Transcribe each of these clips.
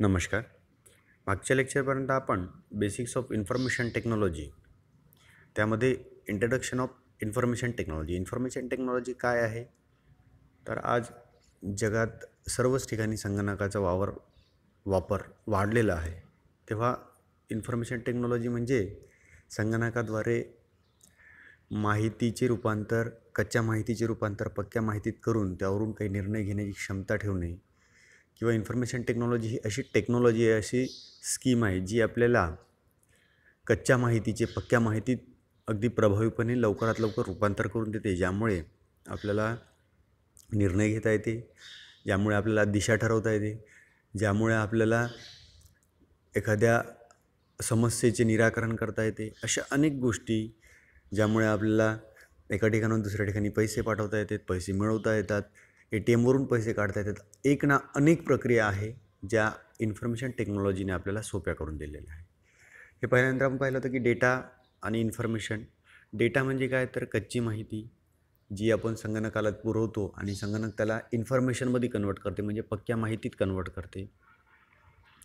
नमस्कार मागच्या लेक्चरपर्यंत आपण बेसिक्स ऑफ इन्फॉर्मेशन टेक्नॉलॉजी त्यामध्ये introduction of information technology information technology काय आहे तर आज जगात सर्वच ठिकाणी संगणकाचा वावर वापर वाढलेला आहे तेव्हा इन्फॉर्मेशन टेक्नॉलॉजी म्हणजे संगणकाद्वारे माहितीचे रूपांतर कच्च्या माहितीचे रूपांतर पक्क्या माहितीत करून त्यावरून काही निर्णय घेण्याची क्षमता ठेवणे किंवा इन्फॉर्मेशन टेक्नॉलॉजी ही अशी टेक्नॉलॉजी आहे अशी स्कीम आहे जी आपल्याला कच्च्या माहितीचे पक्क्या माहितीत अगदी प्रभावीपणे लवकरात लवकर रूपांतर करून देते ज्यामुळे आपल्याला निर्णय घेता येते ज्यामुळे आपल्याला दिशा ठरवता येते ज्यामुळे आपल्याला एखाद्या समस्येचे निराकरण करता येते अशा अनेक गोष्टी ज्यामुळे आपल्याला एका ठिकाणाहून दुसऱ्या ठिकाणी पैसे पाठवता येतात पैसे मिळवता येतात ए टी एमवरून पैसे काढता येतात एक ना अनेक प्रक्रिया आहे ज्या इन्फॉर्मेशन टेक्नॉलॉजीने आपल्याला सोप्या करून दिलेल्या आहे हे पहिल्यानंतर आपण पाहिलं होतं की डेटा आणि इन्फॉर्मेशन डेटा म्हणजे काय तर कच्ची माहिती जी आपण संगणकाला पुरवतो आणि संगणक त्याला इन्फॉर्मेशनमध्ये कन्वर्ट करते म्हणजे पक्क्या माहितीत कन्वर्ट करते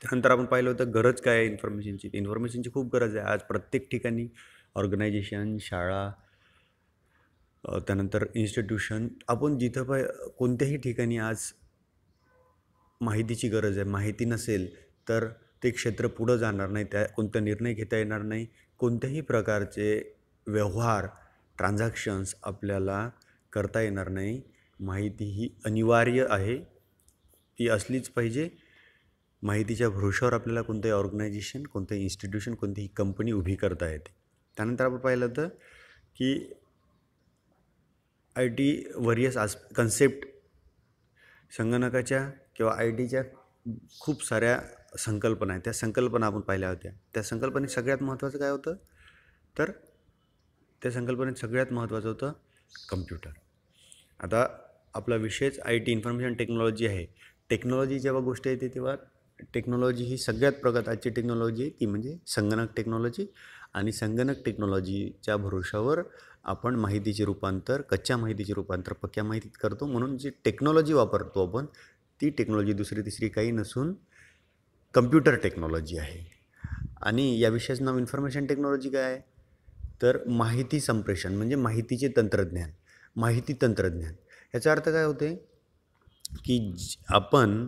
त्यानंतर आपण पाहिलं होतं गरज काय आहे इन्फॉर्मेशनची इन्फॉर्मेशनची खूप गरज आहे आज प्रत्येक ठिकाणी ऑर्गनायझेशन शाळा त्यानंतर इन्स्टिट्यूशन आपण जिथं पाय कोणत्याही ठिकाणी आज माहितीची गरज आहे माहिती नसेल तर ते क्षेत्र पुढं जाणार नाही त्या कोणता निर्णय घेता येणार नाही कोणत्याही प्रकारचे व्यवहार ट्रान्झॅक्शन्स आपल्याला करता येणार नाही माहिती ही अनिवार्य आहे ती असलीच पाहिजे माहितीच्या भरोशावर आपल्याला कोणतंही ऑर्गनायझेशन कोणतंही इन्स्टिट्यूशन कोणतीही कंपनी उभी करता येते त्यानंतर आपण पाहिलं तर की आय टी व्हरियस आस कन्सेप्ट संगणकाच्या किंवा आय टीच्या खूप साऱ्या संकल्पना आहेत त्या संकल्पना आपण पाहिल्या होत्या त्या संकल्पनेत सगळ्यात महत्त्वाचं काय होतं तर त्या संकल्पनेत सगळ्यात महत्त्वाचं होतं कम्प्युटर आता आपला विषयच आय टी इन्फॉर्मेशन टेक्नॉलॉजी आहे टेक्नॉलॉजी जेव्हा गोष्ट येते तेव्हा टेक्नॉलॉजी ही सगळ्यात प्रगत आजची टेक्नॉलॉजी ती म्हणजे संगणक टेक्नॉलॉजी आणि संगणक टेक्नॉलॉजीच्या भरोशावर आपण माहितीचे रूपांतर कच्च्या माहितीचे रूपांतर पक्क्या माहितीत करतो म्हणून जी टेक्नॉलॉजी वापरतो आपण ती टेक्नॉलॉजी दुसरी तिसरी काही नसून कम्प्युटर टेक्नॉलॉजी आहे आणि या विषयाचं नाव इन्फॉर्मेशन टेक्नॉलॉजी काय आहे तर माहिती संप्रेषण म्हणजे माहितीचे तंत्रज्ञान माहिती तंत्रज्ञान याचा अर्थ काय होते की आपण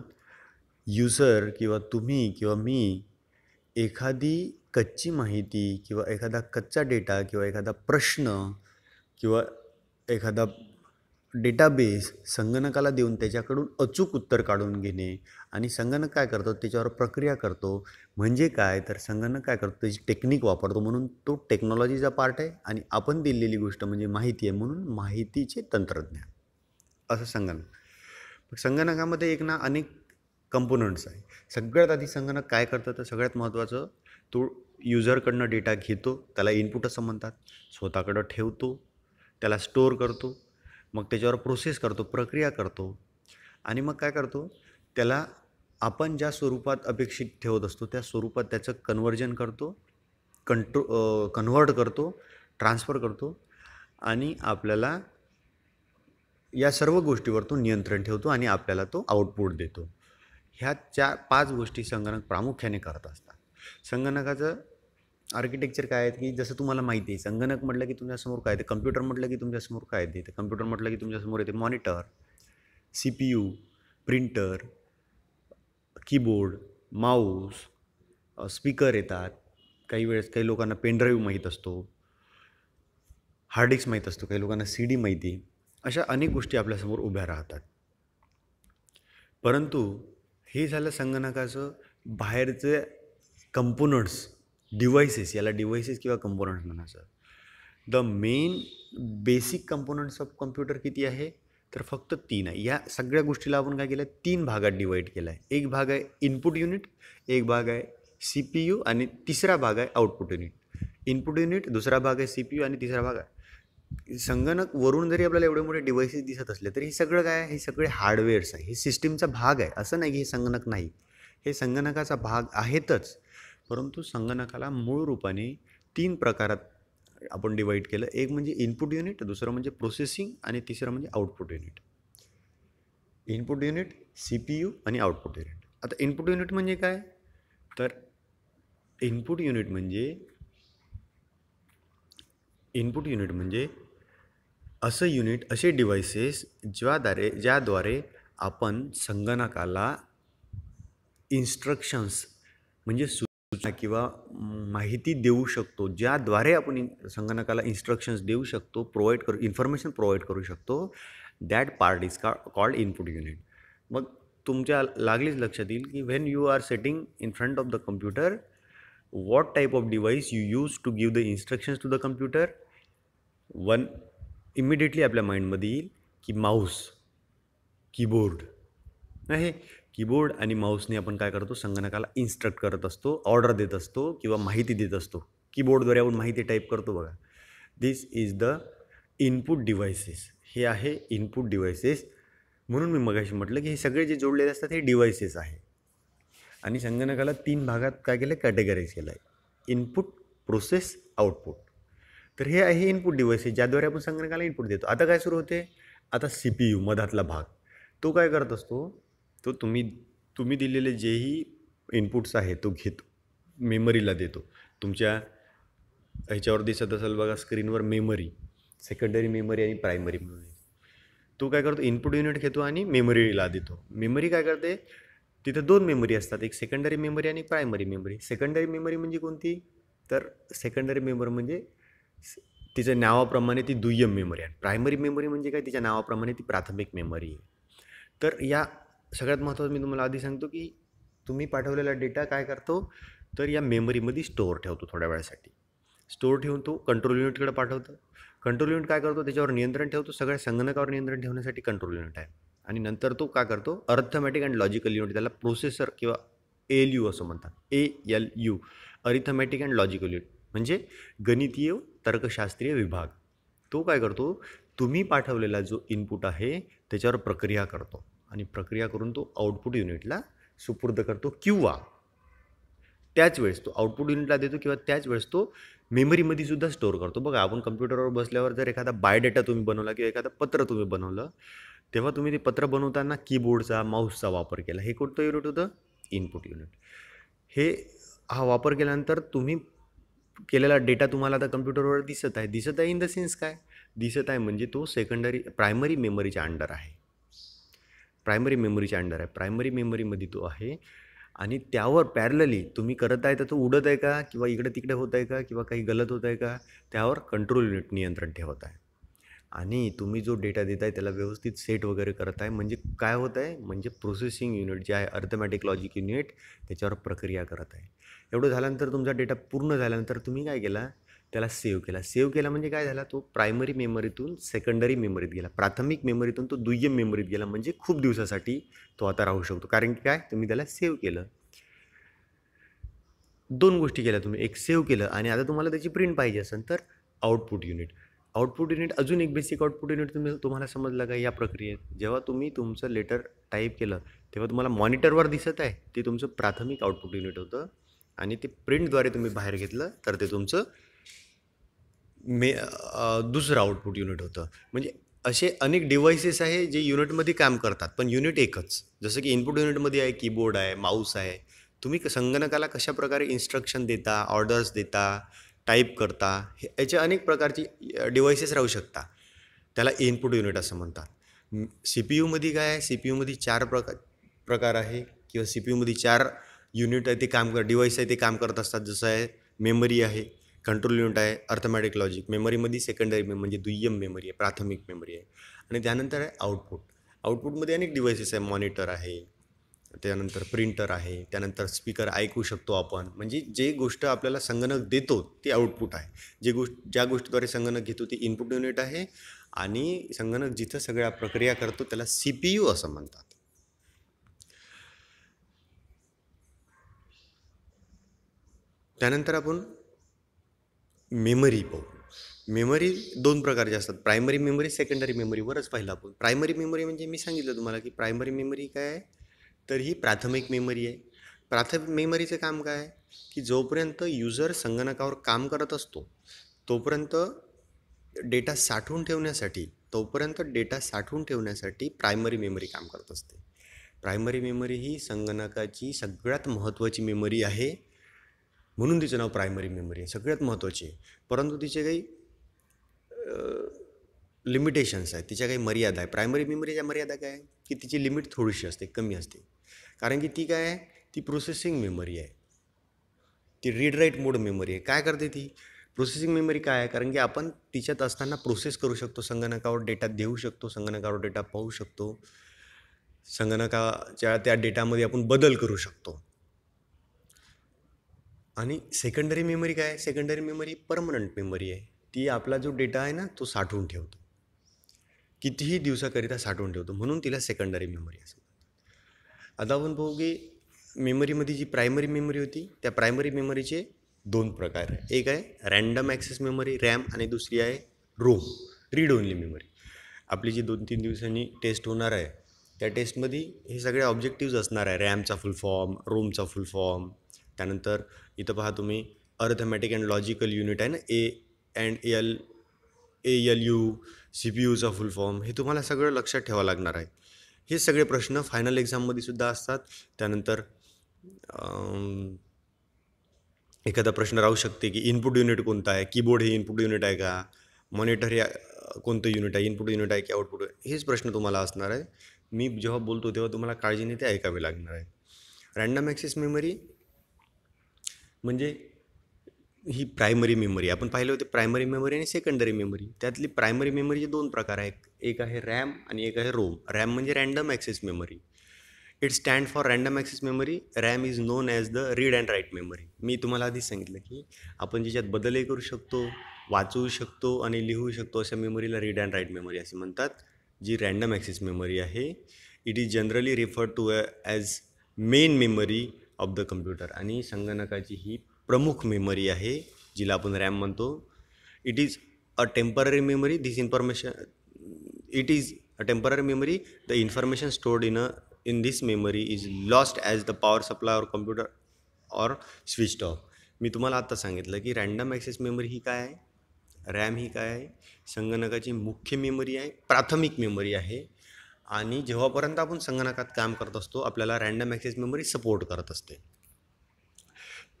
युजर किंवा तुम्ही किंवा मी एखादी कच्ची माहिती किंवा एखादा कच्चा डेटा किंवा एखादा प्रश्न किंवा एखादा डेटाबेस संगणकाला देऊन त्याच्याकडून अचूक उत्तर काढून घेणे आणि संगणक काय करतो त्याच्यावर प्रक्रिया करतो म्हणजे काय तर संगणक काय करतो त्याची टेक्निक वापरतो म्हणून तो टेक्नॉलॉजीचा पार्ट आहे आणि आपण दिलेली गोष्ट म्हणजे माहिती आहे म्हणून माहितीचे तंत्रज्ञान असं संगणक संगणकामध्ये एक ना अनेक कंपोनंट्स आहे सगळ्यात आधी संगणक काय करतं तर सगळ्यात महत्त्वाचं तो युजरकडनं डेटा घेतो त्याला इनपुट असं म्हणतात स्वतःकडं ठेवतो त्याला स्टोअर करतो मग त्याच्यावर प्रोसेस करतो प्रक्रिया करतो आणि मग काय करतो त्याला आपण ज्या स्वरूपात अपेक्षित ठेवत असतो त्या स्वरूपात त्याचं कन्वर्जन करतो कंट्रो कन्वर्ट करतो ट्रान्सफर करतो आणि आपल्याला या सर्व गोष्टीवर तो नियंत्रण ठेवतो आणि आपल्याला तो आउटपुट देतो ह्या चार पाच गोष्टी संगणक प्रामुख्याने करत असतात संगणकाचं आर्किटेक्चर काय आहे की जसं तुम्हाला माहिती आहे संगणक म्हटलं की तुमच्यासमोर काय येते कम्प्युटर म्हटलं की तुमच्यासमोर काय येते कम्प्युटर म्हटलं की तुमच्यासमोर येते monitor C P U printer keyboard mouse speaker येतात काही वेळेस काही लोकांना पेनड्राईव्ह माहीत असतो हार्डिक्स माहीत असतो काही लोकांना सी डी माहिती अशा अनेक गोष्टी आपल्यासमोर उभ्या राहतात परंतु हे झालं संगणकाचं बाहेरचे कंपोनंट्स डिव्हाइसेस याला डिव्हायसेस किंवा कंपोनंट म्हणा sir the main basic components of computer किती आहे तर फक्त तीन आहे या सगळ्या गोष्टीला आपण काय केलं आहे तीन भागात डिवाईड केला आहे एक भाग आहे इनपुट युनिट एक भाग आहे सी पी यू आणि तिसरा भाग आहे आउटपुट युनिट इनपुट युनिट दुसरा भाग आहे सी पी यू आणि तिसरा भाग आहे संगणक वरून जरी आपल्याला एवढे मोठे डिव्हायसेस दिसत असले तरी हे सगळं काय आहे हे सगळे हार्डवेअर्स आहे हे सिस्टीमचा भाग आहे असं नाही की हे संगणक नाही हे संगणकाचा भाग आहेतच परंतु संगणकाला मूळ रूपाने तीन प्रकारात आपण डिवाईड केलं एक म्हणजे इनपुट युनिट दुसरं म्हणजे प्रोसेसिंग आणि तिसरं म्हणजे output unit input unit C P U आणि आउटपुट युनिट आता इनपुट युनिट म्हणजे काय तर इनपुट युनिट म्हणजे इनपुट युनिट म्हणजे असं युनिट असे डिव्हायसेस ज्याद्वारे ज्याद्वारे आपण संगणकाला इन्स्ट्रक्शन्स म्हणजे सु सूचना किंवा माहिती देऊ शकतो ज्याद्वारे आपण संगणकाला इन्स्ट्रक्शन्स देऊ शकतो प्रोव्हाइड करू इन्फॉर्मेशन प्रोव्हाइड करू शकतो दॅट पार्ट इज का कॉल्ड इनपुट युनिट मग तुमच्या लागलीच लक्षात येईल की when you are setting in front of the computer what type of device you use to give the instructions to the computer one immediately आपल्या माइंडमध्ये येईल की माऊस कीबोर्ड हे कीबोर्ड आणि माऊसने आपण काय करतो संगणकाला इन्स्ट्रक्ट करत असतो ऑर्डर देत असतो किंवा माहिती देत असतो कीबोर्डद्वारे आपण माहिती टाईप करतो बघा this is the input devices हे आहे इनपुट डिव्हायसेस म्हणून मी मगाशी म्हटलं की हे सगळे जे जोडलेले असतात हे डिव्हायसेस आहे आणि संगणकाला तीन भागात काय केलं कॅटेगराईज केलं आहे इनपुट प्रोसेस आउटपुट तर हे आहे इनपुट डिव्हायसेस ज्याद्वारे आपण संगणकाला इनपुट देतो आता काय सुरू होते आता सी पी यू मधातला भाग तो काय करत असतो तो तुम्ही तुम्ही दिलेले जेही इनपुट्स आहे तो घेतो मेमरीला देतो तुमच्या ह्याच्यावर दिसत असेल बघा स्क्रीनवर मेमरी सेकंडरी मेमरी आणि प्रायमरी मेमरी तो काय करतो इनपुट युनिट घेतो आणि मेमरीला देतो मेमरी काय करते तिथं दोन मेमरी असतात एक सेकंडरी मेमरी आणि प्रायमरी मेमरी सेकंडरी मेमरी म्हणजे कोणती तर सेकंडरी मेमरी म्हणजे तिच्या नावाप्रमाणे ती दुय्यम मेमरी आहे प्रायमरी मेमरी म्हणजे काय तिच्या नावाप्रमाणे ती प्राथमिक मेमरी आहे तर या सगळ्यात महत्त्वाचं मी तुम्हाला आधी सांगतो की तुम्ही पाठवलेला डेटा काय करतो तर या मेमरीमध्ये स्टोअर ठेवतो थोड्या वेळासाठी स्टोअर ठेवून तो कंट्रोल युनिटकडे पाठवतो कंट्रोल युनिट काय करतो त्याच्यावर नियंत्रण ठेवतो सगळ्या संगणकावर नियंत्रण ठेवण्यासाठी कंट्रोल युनिट आहे आणि नंतर तो काय करतो अर्थमॅटिक अँड लॉजिकल युनिट त्याला प्रोसेसर किंवा एल यू असं म्हणतात A L U arithmetic and logical unit म्हणजे गणितीय तर्कशास्त्रीय विभाग तो काय करतो तुम्ही पाठवलेला जो इनपुट आहे त्याच्यावर प्रक्रिया करतो आणि प्रक्रिया करून तो आउटपुट युनिटला सुपूर्द करतो किंवा त्याच वेळेस तो आउटपुट युनिटला देतो किंवा त्याच वेळेस तो मेमरीमध्ये सुद्धा स्टोअर करतो बघा आपण कम्प्युटरवर बसल्यावर जर एखादा बायोडेटा तुम्ही बनवला किंवा एखादं पत्र तुम्ही बनवलं तेव्हा तुम्ही ते पत्र बनवताना कीबोर्डचा माऊसचा वापर केला हे कोणतं युनिट होतं इनपुट युनिट हे हा वापर केल्यानंतर तुम्ही केलेला डेटा तुम्हाला आता कम्प्युटरवर दिसत आहे दिसत आहे इन द सेन्स काय दिसत आहे म्हणजे तो सेकंडरी प्रायमरी मेमरीच्या अंडर आहे प्रायमरी मेमरीच्या अंडर आहे प्रायमरी मेमरीमध्ये तो आहे आणि त्यावर पॅरलली तुम्ही करत आहे तर तो उडत आहे का किंवा इकडे तिकडे होत आहे का किंवा काही गलत होत आहे का त्यावर कंट्रोल युनिट नियंत्रण ठेवत आहे आणि तुम्ही जो डेटा देत आहे त्याला व्यवस्थित सेट वगैरे करत आहे म्हणजे काय होत आहे म्हणजे प्रोसेसिंग युनिट जे आहे अर्थमॅटिक लॉजिक युनिट त्याच्यावर प्रक्रिया करत आहे एवढं झाल्यानंतर तुमचा डेटा पूर्ण झाल्यानंतर तुम्ही काय केला त्याला सेव्ह केला सेव्ह केला म्हणजे काय झाला तो प्रायमरी मेमरीतून सेकंडरी मेमरीत गेला प्राथमिक मेमरीतून तो दुय्यम मेमरीत गेला म्हणजे खूप दिवसासाठी तो आता राहू शकतो कारण की काय तुम्ही त्याला सेव्ह केलं दोन गोष्टी केल्या तुम्ही एक सेव्ह केलं आणि आता तुम्हाला त्याची प्रिंट पाहिजे असेल तर आउटपुट युनिट आउटपुट युनिट अजून एक बेसिक आउटपुट युनिट तुम्ही तुम्हाला समजलं का या प्रक्रियेत जेव्हा तुम्ही तुमचं लेटर टाईप केलं तेव्हा तुम्हाला मॉनिटरवर दिसत आहे ते तुमचं प्राथमिक आउटपुट युनिट होतं आणि ते प्रिंटद्वारे तुम्ही बाहेर घेतलं तर ते तुमचं मे दुसरं आउटपुट युनिट होतं म्हणजे असे अनेक डिव्हायसेस आहे जे युनिटमध्ये काम करतात पण युनिट एकच जसं की इनपुट युनिटमध्ये आहे कीबोर्ड आहे माऊस आहे तुम्ही संगणकाला कशाप्रकारे इन्स्ट्रक्शन देता ऑर्डर्स देता टाईप करता हे याचे अनेक प्रकारची डिव्हायसेस राहू शकता त्याला इनपुट युनिट असं म्हणतात सी पी यूमध्ये काय आहे सी पी यूमध्ये चार प्रकार प्रकार आहे किंवा सी पी यूमध्ये चार युनिट आहे ते काम कर डिव्हाइस आहे ते काम करत असतात जसं आहे मेमरी आहे कंट्रोल युनिट आहे अर्थमॅटिक लॉजिक मेमरीमध्ये सेकंडरी मेमरी म्हणजे दुय्यम मेमरी आहे प्राथमिक मेमरी आहे आणि त्यानंतर आहे आउटपुट आउटपुटमध्ये अनेक डिव्हायसेस आहे मॉनिटर आहे त्यानंतर प्रिंटर आहे त्यानंतर स्पीकर ऐकू शकतो आपण म्हणजे जे गोष्ट आपल्याला संगणक देतो ते आउटपुट आहे जे गोष्ट ज्या गोष्टीद्वारे संगणक घेतो ती इनपुट युनिट आहे आणि संगणक जिथं सगळ्या प्रक्रिया करतो त्याला सी पी यू असं म्हणतात त्यानंतर आपण मेमरी पाहू मेमरी दोन प्रकारचे असतात प्रायमरी मेमरी सेकंडरी मेमरीवरच पाहिलं आपण प्रायमरी मेमरी म्हणजे मी सांगितलं तुम्हाला की प्रायमरी मेमरी काय आहे तर ही प्राथमिक मेमरी आहे प्राथमिक मेमरीचं काम काय आहे की जोपर्यंत युजर संगणकावर काम करत असतो तोपर्यंत डेटा साठवून ठेवण्यासाठी तोपर्यंत डेटा साठवून ठेवण्यासाठी प्रायमरी मेमरी काम करत असते प्रायमरी मेमरी ही संगणकाची सगळ्यात महत्त्वाची मेमरी आहे म्हणून तिचं नाव प्रायमरी मेमरी आहे सगळ्यात महत्त्वाची आहे परंतु तिचे काही लिमिटेशन्स आहेत तिच्या काही मर्यादा आहे प्रायमरी मेमरीच्या मर्यादा काय आहे की तिची लिमिट थोडीशी असते कमी असते कारण की ती काय आहे ती प्रोसेसिंग मेमरी आहे ती रीड राईट मोड मेमरी आहे काय करते ती प्रोसेसिंग मेमरी काय आहे कारण की आपण तिच्यात असताना प्रोसेस करू शकतो संगणकावर डेटा देऊ शकतो संगणकावर डेटा पाहू शकतो संगणकाच्या त्या डेटामध्ये आपण बदल करू शकतो आणि सेकंडरी मेमरी काय सेकंडरी मेमरी परमनंट मेमरी आहे ती आपला जो डेटा आहे ना तो साठवून ठेवतो कितीही दिवसाकरिता साठवून ठेवतो म्हणून तिला सेकंडरी मेमरी असं आता आपण पाहू की मेमरीमध्ये जी प्रायमरी मेमरी होती त्या प्रायमरी मेमरीचे दोन प्रकार आहे एक आहे रँडम ॲक्सेस मेमरी रॅम आणि दुसरी आहे रोम रीड ओनली मेमरी आपली जी दोन तीन दिवसांनी टेस्ट होणार आहे त्या टेस्टमध्ये हे सगळे ऑब्जेक्टिव्ज असणार आहे रॅमचा फुल फॉर्म रोमचा फुल फॉर्म त्यानंतर इथं पहा तुम्ही अर्थमॅटिक अँड लॉजिकल युनिट आहे ना A and L A L U C P यूचा फुल फॉर्म हे तुम्हाला सगळं लक्षात ठेवावं लागणार आहे हे सगळे प्रश्न फायनल एक्झाममध्ये सुद्धा असतात त्यानंतर एखादा प्रश्न राहू शकते की इनपुट युनिट कोणता आहे कीबोर्ड हे इनपुट युनिट आहे का मॉनिटर हे कोणतं युनिट आहे इनपुट युनिट आहे की आउटपुट हेच प्रश्न तुम्हाला असणार आहे मी जेव्हा बोलतो तेव्हा तुम्हाला काळजीने ते ऐकावे लागणार आहे रँडम ॲक्सेस मेमरी म्हणजे ही प्रायमरी मेमरी आपण पाहिले होते प्रायमरी मेमरी आणि सेकंडरी मेमरी त्यातली प्रायमरी मेमरीचे दोन प्रकार आहेत एक आहे रॅम आणि एक आहे रोम रॅम म्हणजे random access memory it stand for random access memory RAM is known as the read and write memory मी तुम्हाला आधीच सांगितलं की आपण ज्याच्यात बदलही करू शकतो वाचवू शकतो आणि लिहू शकतो अशा मेमरीला रीड अँड राईट मेमरी असे म्हणतात जी रँडम ॲक्सेस मेमरी आहे it is generally refer to as main memory of the computer आणि संगणकाची ही प्रमुख मेमरी आहे जिला आपण रॅम म्हणतो it is a temporary memory this information it is a temporary memory the information stored in a in this memory is lost as the power supply or computer or switch off मी तुम्हाला आत्ता सांगितलं की random access memory ही काय आहे RAM ही काय आहे संगणकाची मुख्य मेमरी आहे प्राथमिक मेमरी आहे आणि जेव्हापर्यंत आपण संगणकात काम करत असतो आपल्याला रँडम ॲक्सेस मेमरी सपोर्ट करत असते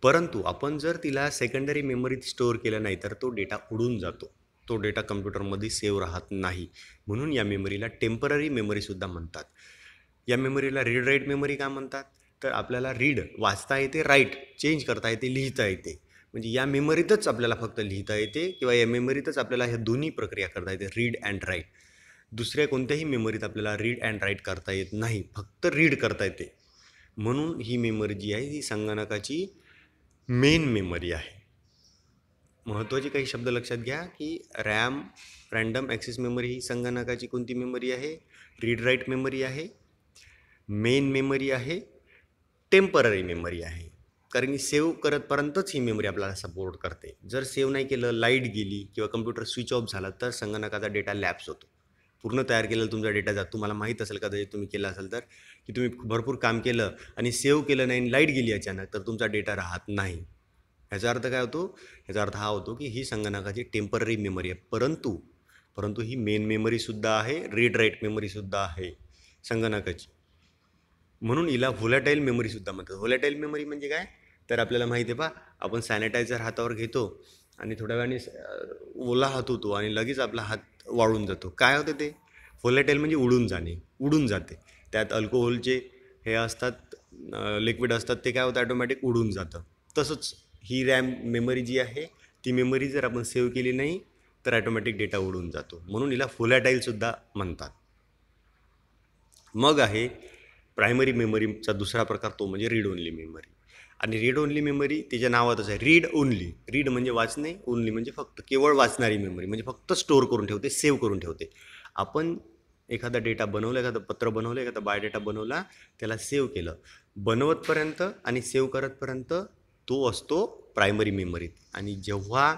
परंतु आपण जर तिला सेकंडरी मेमरीत स्टोअर केलं नाही तर तो डेटा उडून जातो तो डेटा कम्प्युटरमध्ये सेव्ह राहत नाही म्हणून या मेमरीला टेम्पररी मेमरीसुद्धा म्हणतात या मेमरीला रीड राईट मेमरी का म्हणतात तर आपल्याला रीड वाचता येते राईट चेंज करता येते लिहिता येते म्हणजे या मेमरीतच आपल्याला फक्त लिहिता येते किंवा या मेमरीतच आपल्याला ह्या दोन्ही प्रक्रिया करता येते रीड अँड राईट दुसऱ्या कोणत्याही मेमरीत आपल्याला रीड अँड राईट करता येत नाही फक्त रीड करता येते म्हणून ही मेमरी जी आहे ही संगणकाची मेन मेमरी आहे महत्त्वाचे काही शब्द लक्षात घ्या की रॅम रँडम ॲक्सेस मेमरी ही संगणकाची कोणती मेमरी आहे रीड राईट मेमरी आहे मेन मेमरी आहे टेम्पररी मेमरी आहे कारण की सेव्ह करतपर्यंतच ही मेमरी आपल्याला सपोर्ट करते जर सेव्ह नाही केलं लाईट गेली किंवा कम्प्युटर स्विच ऑफ झाला तर संगणकाचा डेटा लॅप्स होतो पूर्ण तयार केलेला तुमचा डेटा जात तुम्हाला माहीत असेल का कदाचित तुम्ही केलं असेल तर की तुम्ही भरपूर काम केलं आणि सेव्ह केलं नाही आणि लाईट गेली अचानक तर तुमचा डेटा राहत नाही ह्याचा अर्थ काय होतो ह्याचा अर्थ हा होतो की ही संगणकाची टेम्पररी मेमरी आहे परंतु परंतु ही मेन मेमरीसुद्धा आहे रीड राईट मेमरीसुद्धा आहे संगणकाची म्हणून हिला व्होलॅटाईल मेमरीसुद्धा म्हणतात व्होलाटाईल मेमरी म्हणजे काय तर आपल्याला माहिती आहे पा आपण सॅनिटायझर हातावर घेतो आणि थोड्या वेळाने ओला हात होतो आणि लगेच आपला हात वाळून जातो काय होतं ते व्होलेटाईल म्हणजे उडून जाणे उडून जाते त्यात अल्कोहोलचे हे असतात लिक्विड असतात ते काय होतं ॲटोमॅटिक उडून जातं तसंच ही रॅम मेमरी जी आहे ती मेमरी जर आपण सेव्ह केली नाही तर ॲटोमॅटिक डेटा उडून जातो म्हणून हिला फोलॅटाईलसुद्धा म्हणतात मग आहे प्रायमरी मेमरीचा दुसरा प्रकार तो म्हणजे रीड ओनली मेमरी आणि रीड ओनली मेमरी तिच्या नावातच आहे रीड ओनली रीड म्हणजे वाचणे ओन्ली म्हणजे फक्त केवळ वाचणारी मेमरी म्हणजे फक्त स्टोअर करून ठेवते सेव्ह करून ठेवते आपण एखादा डेटा बनवला एखादं पत्र बनवलं एखादा बायोडेटा बनवला त्याला सेव्ह केलं बनवतपर्यंत आणि सेव्ह करतपर्यंत तो असतो प्रायमरी मेमरीत आणि जेव्हा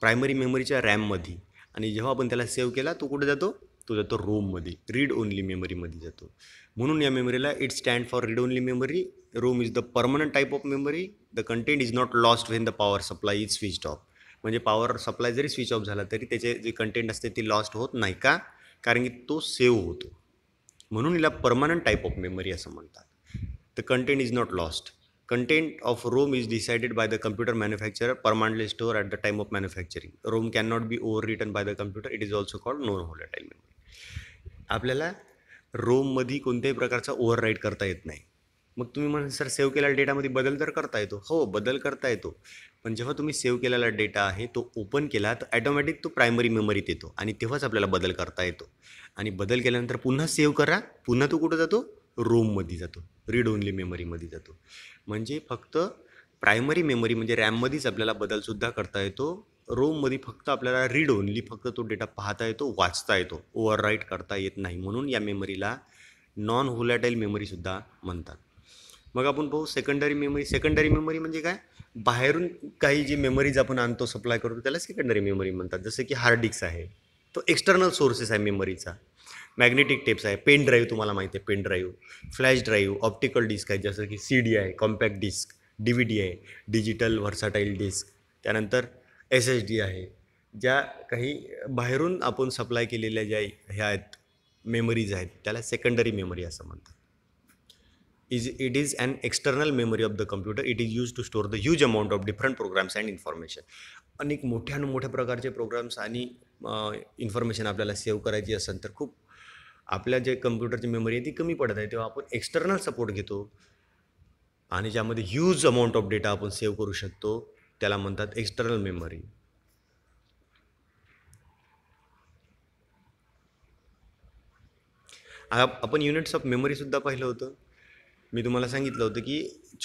प्रायमरी मेमरीच्या रॅममध्ये आणि जेव्हा आपण त्याला सेव्ह केला तो कुठे जातो तो जातो रोममध्ये रीड ओनली मेमरीमध्ये जातो म्हणून या मेमरीला it stand for read only memory ROM is the permanent type of memory the content is not lost when the power supply is switch off म्हणजे पॉवर सप्लाय जरी स्विच ऑफ झाला तरी त्याचे जे कंटेंट असते ते लॉस्ट होत नाही का कारण की तो सेव्ह होतो म्हणून हिला परमनंट टाईप ऑफ मेमरी असं म्हणतात the content is not lost content of ROM is decided by the computer manufacturer permanently store at the time of manufacturing ROM can not be over written by the computer it is also called non time memory आपल्याला रोममध्ये कोणत्याही प्रकारचा over right करता येत नाही मग तुम्ही म्हणाल सर सेव्ह केलेल्या डेटामध्ये बदल तर करता येतो हो बदल करता येतो पण जेव्हा तुम्ही सेव्ह केलेला डेटा आहे तो ओपन केला तर ॲटोमॅटिक तो प्रायमरी मेमरीत येतो आणि तेव्हाच आपल्याला बदल करता येतो आणि बदल केल्यानंतर पुन्हा सेव्ह करा पुन्हा तो कुठं जातो रोममध्ये जातो रीड ओनली मेमरीमध्ये जातो म्हणजे फक्त प्रायमरी मेमरी म्हणजे रॅममध्येच आपल्याला बदलसुद्धा करता येतो रोममध्ये फक्त आपल्याला रीड ओनली फक्त तो डेटा पाहता येतो वाचता येतो ओव्हरराईट करता येत नाही म्हणून या मेमरीला नॉन होलॅटाईल मेमरीसुद्धा म्हणतात मग आपण पाहू सेकंडरी मेमरी सेकंडरी मेमरी म्हणजे काय बाहेरून काही जी मेमरीज आपण आणतो सप्लाय करतो त्याला सेकंडरी मेमरी म्हणतात जसं की हार्ड डिस्क आहे तो एक्स्टर्नल सोर्सेस आहे मेमरीचा मॅग्नेटिक टेप्स आहे पेन ड्राईव्ह तुम्हाला माहिती आहे pen drive flash drive optical disc आहे जसं की सी डी आहे compact disc D V D आहे डिजिटल व्हर्साटाईल डिस्क त्यानंतर एस एस डी आहे ज्या काही बाहेरून आपण सप्लाय केलेल्या ज्या ह्या आहेत मेमरीज आहेत त्याला सेकंडरी मेमरी असं म्हणतात is it is an external memory of the computer it is used to store the huge amount of different programs and information अनेक मोठ्या मोठ्या प्रकारचे प्रोग्राम्स आणि इन्फॉर्मेशन आपल्याला सेव्ह करायची असेल तर खूप आपल्या जे कम्प्युटरची मेमरी आहे ती कमी पडत आहे तेव्हा आपण एक्सटर्नल सपोर्ट घेतो आणि ज्यामध्ये ह्यूज अमाऊंट ऑफ डेटा आपण सेव्ह करू शकतो त्याला म्हणतात एक्सटर्नल मेमरी आपण युनिट्स ऑफ मेमरीसुद्धा पाहिलं होतं मी तुम्हाला सांगितलं होतं की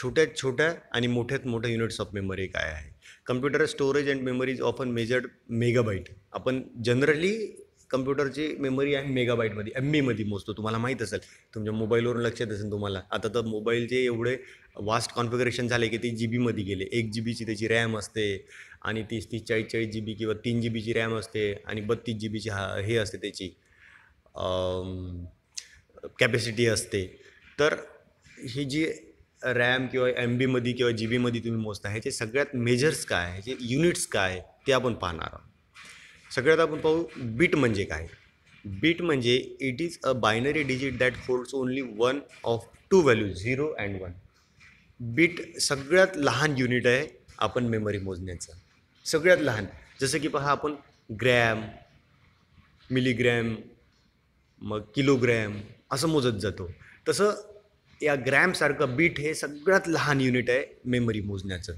छोट्यात छोट्या आणि मोठ्यात मोठ्या युनिट्स ऑफ मेमरी काय आहे computer storage and memory is often measured megabyte आपण जनरली कम्प्युटरची मेमरी आहे मेगाबाईटमध्ये एम बीमध्ये मोजतो तुम्हाला माहीत असेल तुमच्या मोबाईलवरून लक्षात असेल तुम्हाला आता तर मोबाईलचे एवढे वास्ट कॉन्फिगरेशन झाले की ते जी बीमध्ये गेले एक जी बीची त्याची रॅम असते आणि तीस तीस चाळीस चाळीस जी बी किंवा तीन जी बीची रॅम असते आणि बत्तीस जी बीची हा हे असते त्याची कॅपॅसिटी असते तर ही जी रॅम किंवा एम बीमध्ये किंवा जी बीमध्ये तुम्ही मोजता ह्याचे सगळ्यात मेजर्स काय ह्याचे युनिट्स काय आहे ते आपण पाहणार आहोत सगळ्यात आपण पाहू बीट म्हणजे काय बीट म्हणजे it is a binary digit that holds only one of two value zero and one bit सगळ्यात लहान युनिट आहे आपण मेमरी मोजण्याचं सगळ्यात लहान जसं की पहा आपण ग्रॅम मिलीग्रॅम मग किलोग्रॅम असं मोजत जातो तसं या ग्रॅमसारखं बीट हे सगळ्यात लहान युनिट आहे मेमरी मोजण्याचं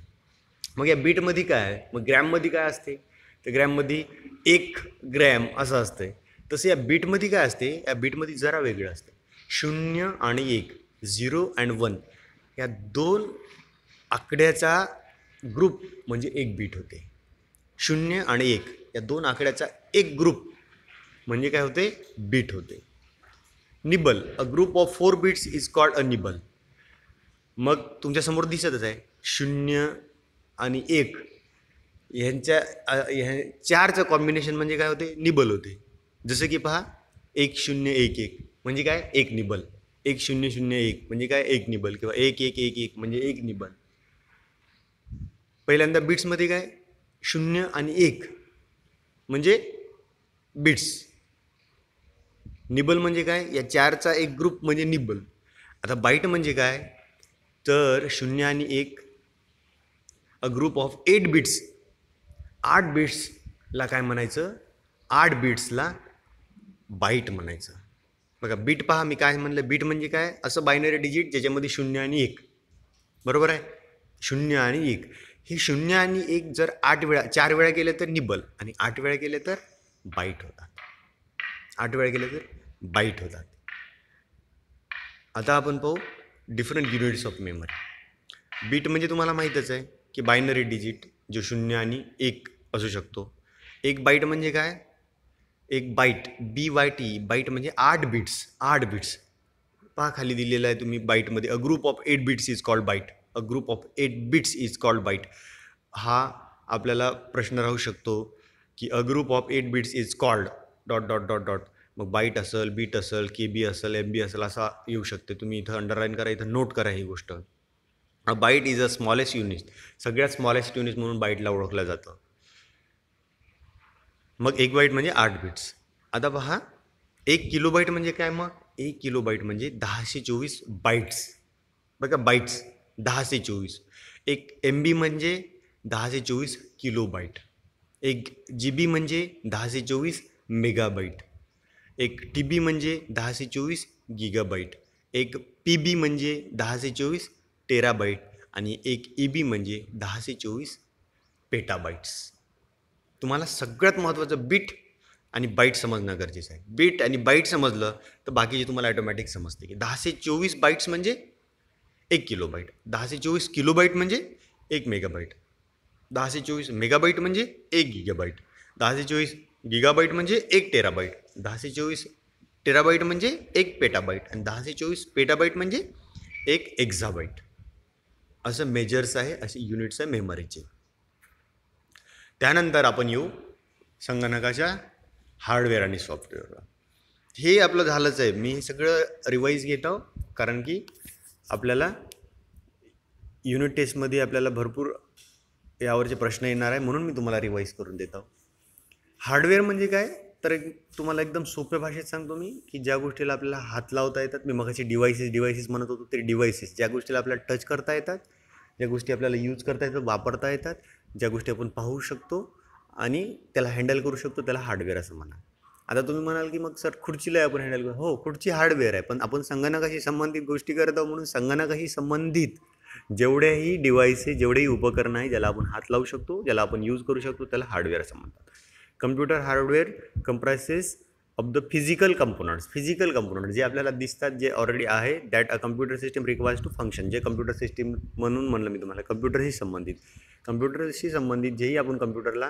मग या बीटमध्ये काय आहे मग ग्रॅममध्ये काय असते तर ग्रॅममध्ये एक ग्रॅम असं असतं तसं या बीटमध्ये काय असते या बीटमध्ये जरा वेगळं असतं शून्य आणि एक झिरो अँड वन या दोन आकड्याचा ग्रुप म्हणजे एक बीट होते शून्य आणि एक या दोन आकड्याचा एक ग्रुप म्हणजे काय होते बीट होते nibble a group of four bits is called a nibble मग तुमच्यासमोर दिसतच आहे शून्य आणि एक यांच्या ह्या चारचं कॉम्बिनेशन म्हणजे काय होते निबल होते जसं की पहा एक शून्य एक एक म्हणजे काय एक निबल एक शून्य शून्य एक म्हणजे काय एक निबल किंवा एक एक एक एक म्हणजे एक निबल पहिल्यांदा बिट्समध्ये काय शून्य आणि एक म्हणजे बिट्स निबल म्हणजे काय या चारचा एक ग्रुप म्हणजे निब्बल आता बाईट म्हणजे काय तर शून्य आणि एक a group of eight bits आठ बिट्सला काय म्हणायचं आठ बिट्सला बाईट म्हणायचं बघा बीट पहा मी काय म्हणलं बीट म्हणजे काय असं बायनरी डिजिट ज्याच्यामध्ये शून्य आणि एक बरोबर आहे शून्य आणि एक हे शून्य आणि एक जर आठ वेळा चार वेळा केलं तर निबल आणि आठ वेळा केलं तर बाईट होता आठ वेळा केलं तर बाईट होतात आता आपण पाहू different units of memory bit म्हणजे तुम्हाला माहीतच आहे की बायनरी डिजिट जो शून्य आणि एक असू शकतो एक बाईट म्हणजे काय एक byte B Y T byte म्हणजे आठ बिट्स आठ बिट्स पहा खाली दिलेलं आहे तुम्ही बाईटमध्ये a group of eight bits is called byte a group of eight bits is called byte हा आपल्याला प्रश्न राहू शकतो की a group of eight bits is called dot dot dot dot मग बाईट असेल बीट असेल के बी असेल एम बी असेल असा येऊ शकते तुम्ही इथं अंडरलाईन करा इथं नोट करा ही गोष्ट byte is a smallest unit सगळ्यात स्मॉलेस्ट युनिट म्हणून बाईटला ओळखलं जातं मग एक बाईट म्हणजे आठ बिट्स आता पहा एक किलो बाईट म्हणजे काय मग एक किलो बाईट म्हणजे दहाशे चोवीस बाईट्स बघा बाईट्स दहाशे चोवीस एक एम बी म्हणजे दहाशे चोवीस किलो बाईट एक जी बी म्हणजे दहाशे चोवीस बाईट एक टी बी म्हणजे दहाशे चोवीस गिगाबाईट एक पी बी म्हणजे दहाशे चोवीस टेराबाईट आणि एक ई बी म्हणजे दहाशे चोवीस पेटाबाईट्स तुम्हाला सगळ्यात महत्त्वाचं बीट आणि बाईट समजणं गरजेचं आहे बीट आणि बाईट समजलं तर बाकीचे तुम्हाला ॲटोमॅटिक समजते की दहाशे चोवीस बाईट्स म्हणजे एक किलो बाईट दहाशे चोवीस किलो बाईट म्हणजे एक मेगाबाईट दहाशे चोवीस मेगाबाईट म्हणजे एक गिगाबाईट दहाशे चोवीस गिगाबाईट म्हणजे एक टेराबाईट दहाशे चोवीस टेराबाईट म्हणजे एक पेटाबाईट आणि दहाशे चोवीस पेटाबाईट म्हणजे एक एक्झाबाईट असं मेजर्स आहे असे युनिट्स आहे मेमरीचे त्यानंतर आपण येऊ संगणकाच्या हार्डवेअर आणि सॉफ्टवेअरला हे आपलं झालंच आहे मी हे सगळं रिवाईज घेतो कारण की आपल्याला युनिट टेस्टमध्ये आपल्याला भरपूर यावरचे प्रश्न येणार आहे म्हणून मी तुम्हाला रिवाईज करून देतो हार्डवेअर म्हणजे काय तर एक तुम्हाला एकदम सोप्या भाषेत सांगतो मी की ज्या गोष्टीला आपल्याला हात लावता येतात मी मगाशी डिव्हायसेस डिव्हायसेस म्हणत होतो ते डिव्हायसेस ज्या गोष्टीला आपल्याला टच करता येतात ज्या गोष्टी आपल्याला यूज करता येतात वापरता येतात ज्या गोष्टी आपण पाहू शकतो आणि त्याला हँडल करू शकतो त्याला हार्डवेअर असं म्हणा आता तुम्ही म्हणाल की मग सर खुर्चीला आपण हँडल करू हो खुर्ची हार्डवेअर आहे पण आपण संगणकाशी संबंधित गोष्टी करत आहोत म्हणून संगणकाशी संबंधित जेवढ्याही डिव्हाइसेस जेवढेही उपकरणं आहे ज्याला आपण हात लावू शकतो ज्याला आपण यूज करू शकतो त्याला हार्डवेअर असं म्हणतात computer hardware comprises of the physical components physical component जे आपल्याला दिसतात जे ऑलरेडी आहे that a computer system requires to function जे कम्प्युटर सिस्टम म्हणून म्हणलं मी तुम्हाला कम्प्युटरशी संबंधित कम्प्युटरशी संबंधित जेही आपण कम्प्युटरला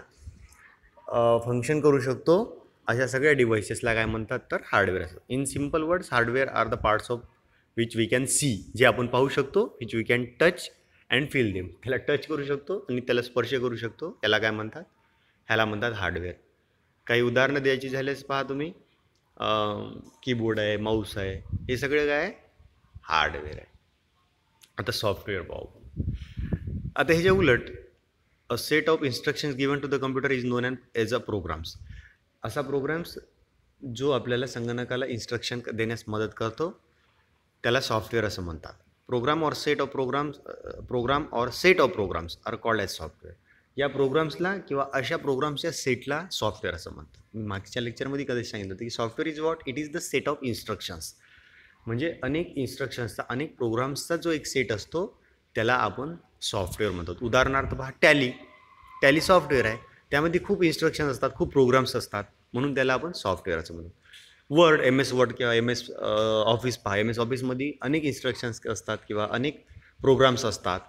फंक्शन करू शकतो अशा सगळ्या डिव्हाइसेसला काय म्हणतात तर हार्डवेअर असं in simple words hardware are the parts of which we can see जे आपण पाहू शकतो which we can touch and feel them त्याला टच करू शकतो आणि त्याला स्पर्श करू शकतो त्याला काय म्हणतात ह्याला म्हणतात हार्डवेअर काही उदाहरणं द्यायची झाल्यास पहा तुम्ही कीबोर्ड आहे माऊस आहे हे सगळं काय आहे हार्डवेअर आहे आता सॉफ्टवेअर पाहू आता ह्याच्या उलट a set of instruction given to the computer is known and as a programs असा प्रोग्राम्स जो आपल्याला संगणकाला इन्स्ट्रक्शन देण्यास मदत करतो त्याला सॉफ्टवेअर असं म्हणतात program or set of programs program or set of programs are called as software या प्रोग्राम्सला किंवा अशा प्रोग्राम्सच्या सेटला सॉफ्टवेअर असं म्हणतात मी मागच्या लेक्चरमध्ये कधीच सांगितलं होतं की software is what it is the set of instructions म्हणजे अनेक इन्स्ट्रक्शन्सचा अनेक प्रोग्राम्सचा जो एक सेट असतो त्याला आपण सॉफ्टवेअर म्हणतो उदाहरणार्थ पहा टॅली टॅली सॉफ्टवेअर आहे त्यामध्ये खूप इन्स्ट्रक्शन्स असतात खूप प्रोग्राम्स असतात म्हणून त्याला आपण सॉफ्टवेअर असं म्हणतो वर्ड एम एस वर्ड किंवा एम एस ऑफिस पहा एम एस ऑफिसमध्ये अनेक इन्स्ट्रक्शन्स असतात किंवा अनेक प्रोग्राम्स असतात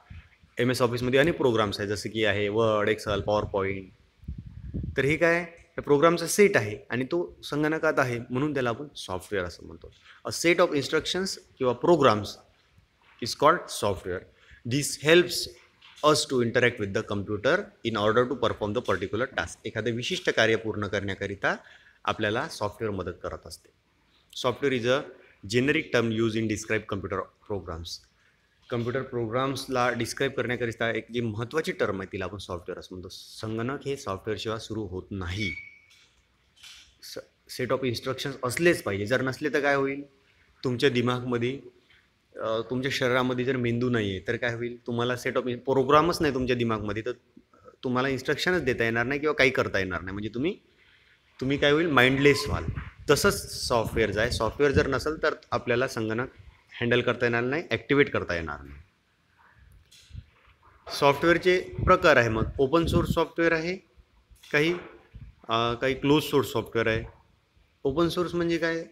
एम एस ऑफिसमध्ये अनेक प्रोग्राम्स आहेत जसं की आहे वर्ड एक्सल पॉवर पॉईंट तर हे काय या प्रोग्रामचा सेट आहे आणि तो संगणकात आहे म्हणून त्याला आपण सॉफ्टवेअर असं म्हणतो अ सेट ऑफ इन्स्ट्रक्शन्स किंवा programs is called software this helps us to interact with the computer in order to perform the particular task एखादं विशिष्ट कार्य पूर्ण करण्याकरिता आपल्याला सॉफ्टवेअर मदत करत असते software is a generic term use in describe computer programs computer प्रोग्राम्सला डिस्क्राईब करण्याकरिता एक जी महत्त्वाची टर्म आहे तिला आपण सॉफ्टवेअर असं म्हणतो संगणक हे सॉफ्टवेअरशिवाय सुरू होत नाही स सेट ऑफ इन्स्ट्रक्शन्स असलेच पाहिजे जर नसले तर काय होईल तुमच्या दिमागमध्ये तुमच्या शरीरामध्ये जर मेंदू नाही आहे तर काय होईल तुम्हाला सेट ऑफ प्रोग्रामच नाही तुमच्या दिमागमध्ये तर तुम्हाला इन्स्ट्रक्शनच देता येणार नाही किंवा काही करता येणार नाही म्हणजे तुम्ही तुम्ही काय होईल माइंडलेस व्हाल तसंच सॉफ्टवेअर आहे सॉफ्टवेअर जर नसेल तर आपल्याला संगणक हँडल करता येणार नाही ॲक्टिवेट करता येणार नाही सॉफ्टवेअरचे प्रकार आहे मग ओपन सोर्स सॉफ्टवेअर आहे काही काही क्लोज सोर्स सॉफ्टवेअर आहे ओपन सोर्स म्हणजे काय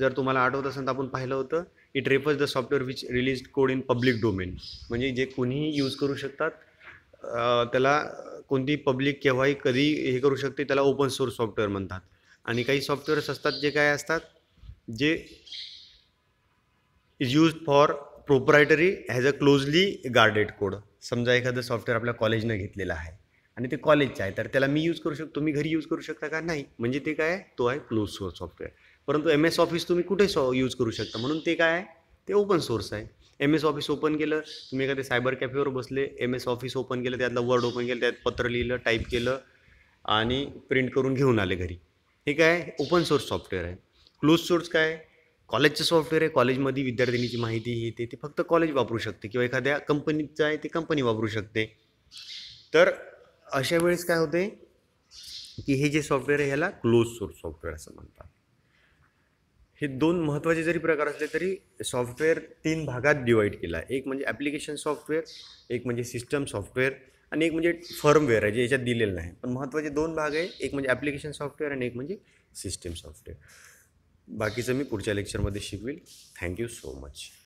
जर तुम्हाला आठवत असेल तर आपण पाहिलं होतं it refers the software which release code in public domain म्हणजे जे कोणीही यूज करू शकतात त्याला कोणती पब्लिक केव्हाही कधी हे करू शकते त्याला ओपन सोर्स सॉफ्टवेअर म्हणतात आणि काही सॉफ्टवेअर्स असतात जे काय असतात जे is use for proprietary has a closely guarded code समजा एखादं सॉफ्टवेअर आपल्या कॉलेजनं घेतलेलं आहे आणि ते कॉलेजचं आहे तर त्याला मी यूज करू शकतो तुम्ही घरी यूज करू शकता का नाही म्हणजे ते काय तो आहे क्लोज सोर्स सॉफ्टवेअर परंतु एम एस ऑफिस तुम्ही कुठे सॉ यूज करू शकता म्हणून ते काय आहे ते ओपन सोर्स आहे एम एस ऑफिस ओपन केलं तुम्ही एखाद्या सायबर कॅफेवर बसले एम एस ऑफिस ओपन केलं त्यातलं वर्ड ओपन केलं त्यात पत्र लिहिलं टाईप केलं आणि प्रिंट करून घेऊन आले घरी हे काय ओपन सोर्स सॉफ्टवेअर आहे क्लोज सोर्स काय कॉलेजचं सॉफ्टवेअर आहे कॉलेजमध्ये विद्यार्थिनीची माहिती ही ते ते फक्त कॉलेज वापरू शकते किंवा एखाद्या कंपनीचं आहे ते कंपनी वापरू शकते तर अशा वेळेस काय होते की हे जे सॉफ्टवेअर आहे ह्याला क्लोज सोर्स सॉफ्टवेअर असं म्हणतात हे दोन महत्त्वाचे जरी प्रकार असले तरी सॉफ्टवेअर तीन भागात डिवाईड केला एक म्हणजे ॲप्लिकेशन सॉफ्टवेअर एक म्हणजे सिस्टम सॉफ्टवेअर आणि एक म्हणजे फर्मवेअर आहे जे याच्यात दिलेलं नाही पण महत्त्वाचे दोन भाग आहे एक म्हणजे ॲप्लिकेशन सॉफ्टवेअर आणि एक म्हणजे सिस्टम सॉफ्टवेअर बाकीचं मी पुढच्या लेक्चरमध्ये शिकवेल थँक्यू सो मच